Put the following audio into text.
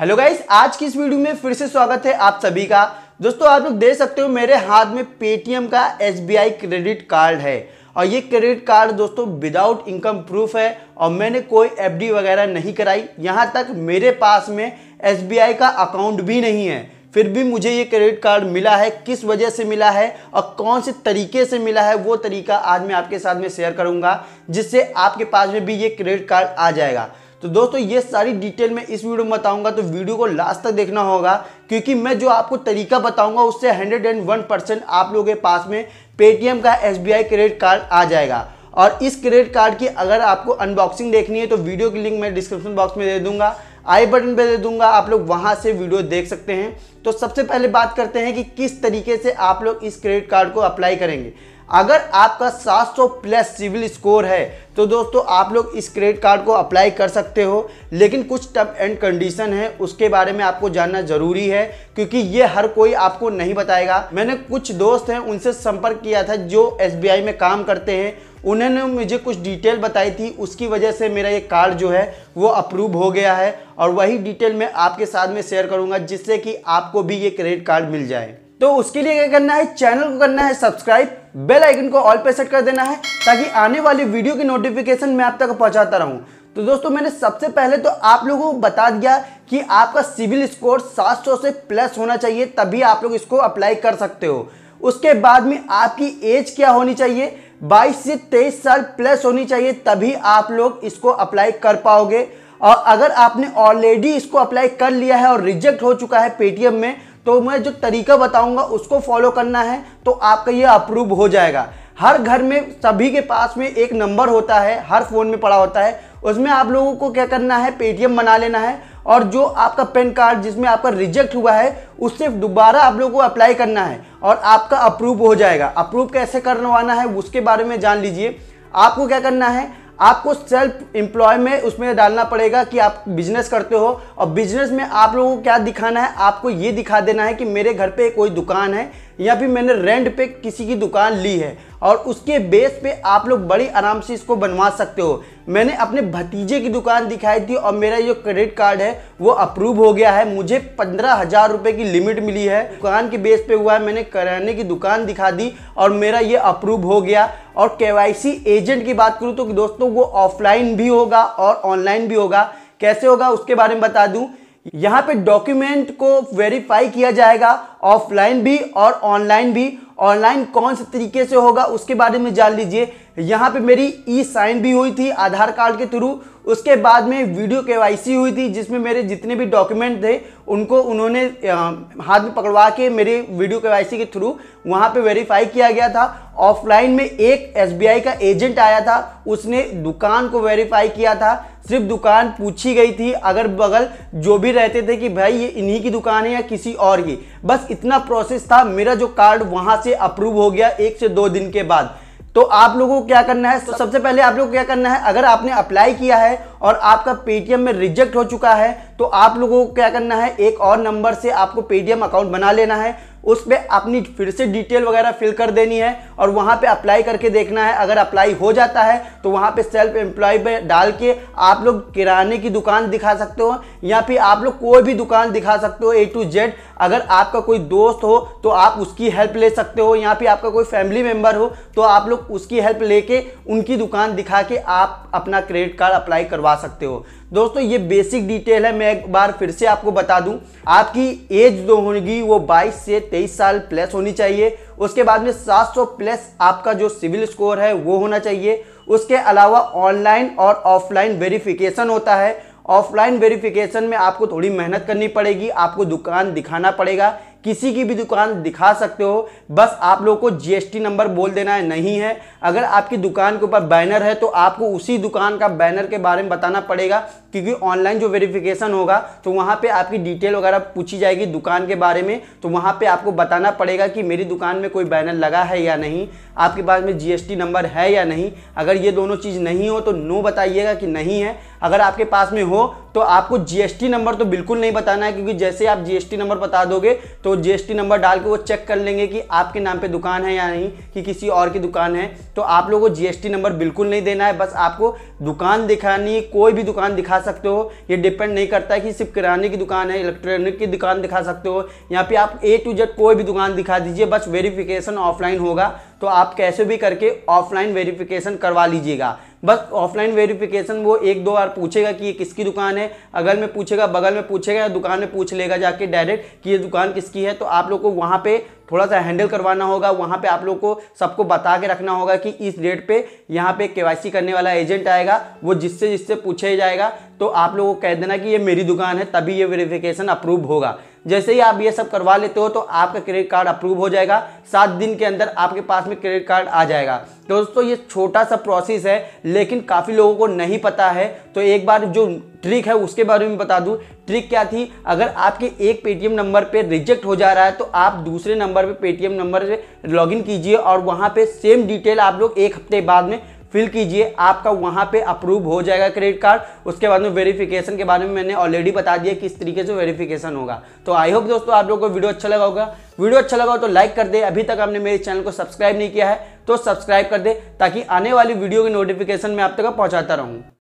hello guys आज की इस वीडियो में फिर से स्वागत है आप सभी का दोस्तों आप लोग देख सकते हो मेरे हाथ में पेटीएम का एस क्रेडिट कार्ड है और ये क्रेडिट कार्ड दोस्तों विदाउट इनकम प्रूफ है और मैंने कोई एफडी वगैरह नहीं कराई यहाँ तक मेरे पास में एस का अकाउंट भी नहीं है फिर भी मुझे ये क्रेडिट कार्ड मिला है किस वजह से मिला है और कौन से तरीके से मिला है वो तरीका आज मैं आपके साथ में शेयर करूंगा जिससे आपके पास में भी ये क्रेडिट कार्ड आ जाएगा तो दोस्तों ये सारी डिटेल में इस वीडियो में बताऊंगा तो वीडियो को लास्ट तक देखना होगा क्योंकि मैं जो आपको तरीका बताऊंगा उससे 101 परसेंट आप लोगों के पास में पेटीएम का एस क्रेडिट कार्ड आ जाएगा और इस क्रेडिट कार्ड की अगर आपको अनबॉक्सिंग देखनी है तो वीडियो की लिंक मैं डिस्क्रिप्शन बॉक्स में दे दूंगा आई बटन पे दे दूंगा आप लोग वहां से वीडियो देख सकते हैं तो सबसे पहले बात करते हैं कि किस तरीके से आप लोग इस क्रेडिट कार्ड को अप्लाई करेंगे अगर आपका 700 प्लस सिविल स्कोर है तो दोस्तों आप लोग इस क्रेडिट कार्ड को अप्लाई कर सकते हो लेकिन कुछ टर्म एंड कंडीशन है उसके बारे में आपको जानना जरूरी है क्योंकि ये हर कोई आपको नहीं बताएगा मैंने कुछ दोस्त हैं उनसे संपर्क किया था जो एस में काम करते हैं उन्होंने मुझे कुछ डिटेल बताई थी उसकी वजह से मेरा ये कार्ड जो है वो अप्रूव हो गया है और वही डिटेल मैं आपके साथ में शेयर करूँगा जिससे कि आपको भी ये क्रेडिट कार्ड मिल जाए तो उसके लिए क्या करना है चैनल को करना है सब्सक्राइब बेल आइकन को ऑल पे सेट कर देना है ताकि आने वाली वीडियो की नोटिफिकेशन मैं आप तक पहुंचाता रहूं तो दोस्तों मैंने सबसे पहले तो आप लोगों को बता दिया कि आपका सिविल स्कोर 700 से प्लस होना चाहिए तभी आप लोग इसको अप्लाई कर सकते हो उसके बाद में आपकी एज क्या होनी चाहिए 22 से 23 साल प्लस होनी चाहिए तभी आप लोग इसको अप्लाई कर पाओगे और अगर आपने ऑलरेडी इसको अप्लाई कर लिया है और रिजेक्ट हो चुका है पेटीएम में तो मैं जो तरीका बताऊंगा उसको फॉलो करना है तो आपका ये अप्रूव हो जाएगा हर घर में सभी के पास में एक नंबर होता है हर फ़ोन में पड़ा होता है उसमें आप लोगों को क्या करना है पेटीएम बना लेना है और जो आपका पेन कार्ड जिसमें आपका रिजेक्ट हुआ है उससे दोबारा आप लोगों को अप्लाई करना है और आपका अप्रूव हो जाएगा अप्रूव कैसे करवाना है उसके बारे में जान लीजिए आपको क्या करना है आपको सेल्फ एम्प्लॉय में उसमें डालना पड़ेगा कि आप बिजनेस करते हो और बिजनेस में आप लोगों को क्या दिखाना है आपको ये दिखा देना है कि मेरे घर पे कोई दुकान है या फिर मैंने रेंट पे किसी की दुकान ली है और उसके बेस पे आप लोग बड़ी आराम से इसको बनवा सकते हो मैंने अपने भतीजे की दुकान दिखाई थी और मेरा जो क्रेडिट कार्ड है वो अप्रूव हो गया है मुझे पंद्रह हज़ार रुपये की लिमिट मिली है दुकान के बेस पे हुआ है मैंने किराने की दुकान दिखा दी और मेरा ये अप्रूव हो गया और केवाईसी एजेंट की बात करूँ तो दोस्तों वो ऑफलाइन भी होगा और ऑनलाइन भी होगा कैसे होगा उसके बारे में बता दूँ यहाँ पे डॉक्यूमेंट को वेरीफाई किया जाएगा ऑफलाइन भी और ऑनलाइन भी ऑनलाइन कौन से तरीके से होगा उसके बारे में जान लीजिए यहाँ पे मेरी ई साइन भी हुई थी आधार कार्ड के थ्रू उसके बाद में वीडियो के हुई थी जिसमें मेरे जितने भी डॉक्यूमेंट थे उनको उन्होंने हाथ में पकड़वा के मेरे वीडियो के के थ्रू वहाँ पे वेरीफाई किया गया था ऑफलाइन में एक एसबीआई का एजेंट आया था उसने दुकान को वेरीफाई किया था सिर्फ दुकान पूछी गई थी अगर बगल जो भी रहते थे कि भाई ये इन्हीं की दुकान है या किसी और की बस इतना प्रोसेस था मेरा जो कार्ड वहां से अप्रूव हो गया एक से दो दिन के बाद तो आप लोगों को क्या करना है तो सबसे पहले आप लोग क्या करना है अगर आपने अप्लाई किया है और आपका पेटीएम में रिजेक्ट हो चुका है तो आप लोगों को क्या करना है एक और नंबर से आपको पेटीएम अकाउंट बना लेना है उस पर अपनी फिर से डिटेल वगैरह फिल कर देनी है और वहाँ पे अप्लाई करके देखना है अगर अप्लाई हो जाता है तो वहाँ पे सेल्फ एम्प्लॉय पे डाल के आप लोग किराने की दुकान दिखा सकते हो या फिर आप लोग कोई भी दुकान दिखा सकते हो ए टू जेड अगर आपका कोई दोस्त हो तो आप उसकी हेल्प ले सकते हो या फिर आपका कोई फैमिली मेम्बर हो तो आप लोग उसकी हेल्प ले उनकी दुकान दिखा के आप अपना क्रेडिट कार्ड अप्लाई करवा सकते हो दोस्तों ये बेसिक डिटेल है मैं एक बार फिर से आपको बता दूं आपकी एज जो होगी वो 22 से 23 साल प्लस होनी चाहिए उसके बाद में 700 प्लस आपका जो सिविल स्कोर है वो होना चाहिए उसके अलावा ऑनलाइन और ऑफलाइन वेरिफिकेशन होता है ऑफलाइन वेरिफिकेशन में आपको थोड़ी मेहनत करनी पड़ेगी आपको दुकान दिखाना पड़ेगा किसी की भी दुकान दिखा सकते हो बस आप लोग को जीएसटी नंबर बोल देना है नहीं है अगर आपकी दुकान के ऊपर बैनर है तो आपको उसी दुकान का बैनर के बारे में बताना पड़ेगा क्योंकि ऑनलाइन जो वेरिफिकेशन होगा तो वहाँ पे आपकी डिटेल वगैरह पूछी जाएगी दुकान के बारे में तो वहाँ पे आपको बताना पड़ेगा कि मेरी दुकान में कोई बैनर लगा है या नहीं आपके पास में जीएसटी नंबर है या नहीं अगर ये दोनों चीज़ नहीं हो तो नो बताइएगा कि नहीं है अगर आपके पास में हो तो आपको जीएसटी नंबर तो बिल्कुल नहीं बताना है क्योंकि जैसे आप जीएसटी नंबर बता दोगे तो जीएसटी नंबर डाल के वो चेक कर लेंगे कि आपके नाम पे दुकान है या नहीं कि किसी और की दुकान है तो आप लोगों को जीएसटी नंबर बिल्कुल नहीं देना है बस आपको दुकान दिखानी कोई भी दुकान दिखा सकते हो ये डिपेंड नहीं करता है कि सिर्फ किराने की दुकान है इलेक्ट्रॉनिक की दुकान दिखा सकते हो यहाँ पे आप ए टू जेड कोई भी दुकान दिखा दीजिए बस वेरिफिकेशन ऑफलाइन होगा तो आप कैसे भी करके ऑफलाइन वेरिफिकेशन करवा लीजिएगा बस ऑफलाइन वेरिफिकेशन वो एक दो बार पूछेगा कि ये किसकी दुकान है अगल में पूछेगा बगल में पूछेगा या दुकान में पूछ लेगा जाके डायरेक्ट कि ये दुकान किसकी है तो आप लोग को वहाँ पे थोड़ा सा हैंडल करवाना होगा वहाँ पे आप लोग को सबको बता के रखना होगा कि इस डेट पे यहाँ पे के करने वाला एजेंट आएगा वो जिससे जिससे पूछे जाएगा तो आप लोगों को कह देना कि ये मेरी दुकान है तभी ये वेरिफिकेशन अप्रूव होगा जैसे ही आप ये सब करवा लेते हो तो आपका क्रेडिट कार्ड अप्रूव हो जाएगा सात दिन के अंदर आपके पास में क्रेडिट कार्ड आ जाएगा दोस्तों ये छोटा सा प्रोसेस है लेकिन काफ़ी लोगों को नहीं पता है तो एक बार जो ट्रिक है उसके बारे में बता दूं ट्रिक क्या थी अगर आपके एक पेटीएम नंबर पे रिजेक्ट हो जा रहा है तो आप दूसरे नंबर पे पेटीएम नंबर से लॉगिन कीजिए और वहाँ पे सेम डिटेल आप लोग एक हफ्ते बाद में फिल कीजिए आपका वहाँ पे अप्रूव हो जाएगा क्रेडिट कार्ड उसके बाद में वेरिफिकेशन के बारे में मैंने ऑलरेडी बता दिया किस तरीके से वेरिफिकेशन होगा तो आई होप दोस्तों आप लोगों को वीडियो अच्छा लगा होगा वीडियो अच्छा लगा हो तो लाइक कर दे अभी तक आपने मेरे चैनल को सब्सक्राइब नहीं किया है तो सब्सक्राइब कर दे ताकि आने वाली वीडियो की नोटिफिकेशन मैं आप तक पहुँचाता रहूँ